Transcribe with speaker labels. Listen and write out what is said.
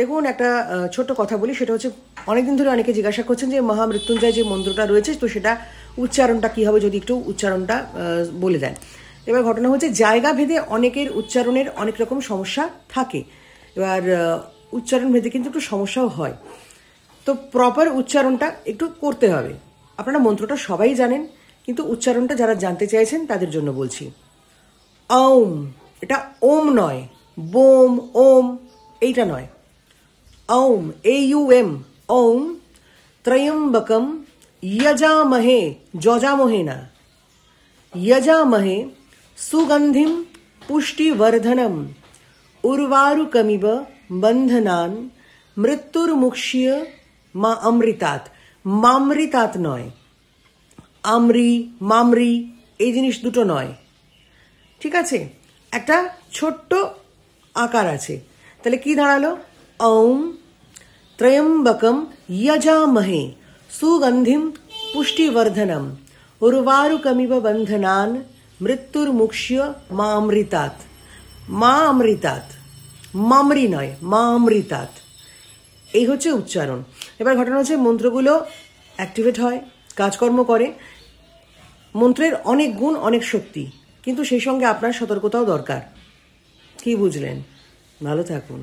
Speaker 1: দেখুন একটা ছোট কথা বলি সেটা হচ্ছে অনেকদিন ধরে অনেকে জিজ্ঞাসা করছেন যে মহামৃত্যুঞ্জয় যে মন্ত্রটা রয়েছে তো সেটা উচ্চারণটা কী হবে যদি একটু উচ্চারণটা বলে দেন এবার ঘটনা হচ্ছে জায়গা ভেদে অনেকের উচ্চারণের অনেক রকম সমস্যা থাকে এবার উচ্চারণ ভেদে কিন্তু একটু সমস্যাও হয় তো প্রপার উচ্চারণটা একটু করতে হবে আপনারা মন্ত্রটা সবাই জানেন কিন্তু উচ্চারণটা যারা জানতে চাইছেন তাদের জন্য বলছি ওম এটা ওম নয় বোম ওম এইটা নয় ॐ एयुएम ॐ त्रयम्बकम यजामहे जोजामोहे ना यजामहे सुगंधिम पुष्टिवर्धनम उर्वारुकमिव बंधनान মৃত্যুর্মুক্ষীয় মা অমৃতাত মামৃতাত নয় আমরি মামরি এই জিনিস দুটো নয় ঠিক আছে একটা ছোট্ট আকার আছে তাহলে কি দাঁড়ালো ओम त्र्यम्बकं यजामहे सुगन्धिं पुष्टिवर्धनम् उर्वारुकमिव बन्धनान् मृत्युर्मुक्ष्य মা অমৃতাত মা অমৃতাত মামরি নয় মা এই হচ্ছে উচ্চারণ এবার ঘটনা হচ্ছে মন্ত্রগুলো অ্যাক্টিভেট হয় কাজকর্ম করে মন্ত্রের অনেক গুণ অনেক শক্তি কিন্তু সেই সঙ্গে আপনার সতর্কতাও দরকার কি বুঝলেন ভালো থাকুন